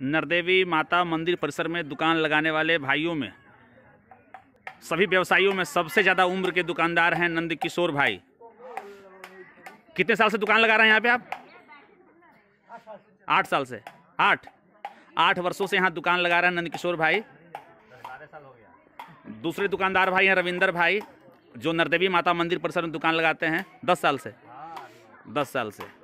नरदेवी माता मंदिर परिसर में दुकान लगाने वाले भाइयों में सभी व्यवसायियों में सबसे ज़्यादा उम्र के दुकानदार हैं नंद किशोर भाई कितने साल से दुकान लगा रहे हैं यहाँ पे आप आठ साल से आठ आठ वर्षों से यहाँ दुकान लगा रहे हैं नंद किशोर भाई दूसरे दुकानदार भाई हैं रविंदर भाई जो नरदेवी माता मंदिर परिसर में दुकान लगाते हैं दस साल से दस साल से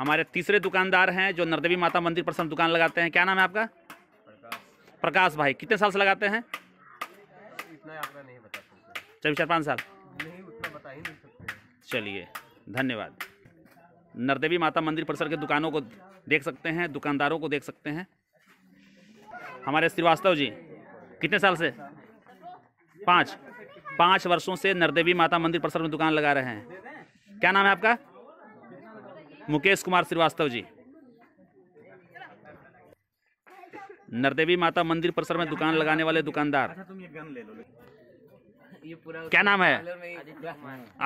हमारे तीसरे दुकानदार हैं जो नरदेवी माता मंदिर पर दुकान लगाते हैं क्या नाम है आपका प्रकाश प्रकाश भाई कितने साल से लगाते हैं चलिए चार पाँच साल बता ही नहीं चलिए धन्यवाद नरदेवी माता मंदिर परिसर के दुकानों को देख सकते हैं दुकानदारों को देख सकते हैं हमारे श्रीवास्तव जी कितने साल से पाँच पाँच वर्षों से नरदेवी माता मंदिर परिसर में दुकान लगा रहे हैं क्या नाम है आपका मुकेश कुमार श्रीवास्तव जी नरदेवी माता मंदिर परिसर में दुकान लगाने वाले दुकानदार अच्छा, क्या नाम है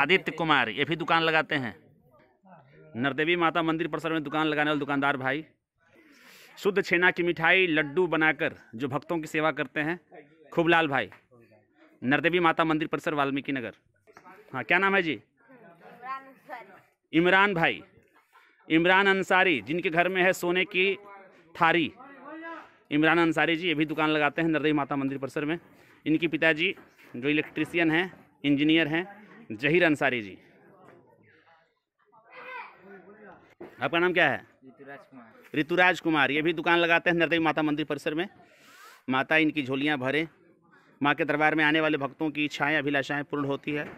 आदित्य कुमार ये भी दुकान लगाते हैं नरदेवी माता मंदिर परिसर में दुकान लगाने वाले दुकानदार भाई शुद्ध छेना की मिठाई लड्डू बनाकर जो भक्तों की सेवा करते हैं खूब लाल भाई नरदेवी माता मंदिर परिसर वाल्मीकि नगर हाँ क्या नाम है जी इमरान भाई इमरान अंसारी जिनके घर में है सोने की थारी इमरान अंसारी जी ये भी दुकान लगाते हैं नरदेही माता मंदिर परिसर में इनके पिताजी जो इलेक्ट्रीसियन हैं इंजीनियर हैं जहीर अंसारी जी आपका नाम क्या है ऋतुराज कुमार ऋतुराज कुमार ये भी दुकान लगाते हैं नरदेही माता मंदिर परिसर में माता इनकी झोलियाँ भरे माँ के दरबार में आने वाले भक्तों की इच्छाएँ अभिलाषाएँ पूर्ण होती है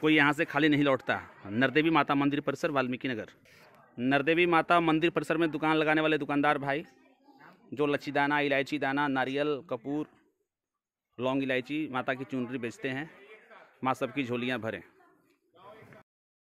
कोई यहाँ से खाली नहीं लौटता नरदेवी माता मंदिर परिसर वाल्मीकि नगर नरदेवी माता मंदिर परिसर में दुकान लगाने वाले दुकानदार भाई जो लच्छी दाना इलायची दाना नारियल कपूर लौंग इलायची माता की चुनरी बेचते हैं माँ सबकी झोलियाँ भरें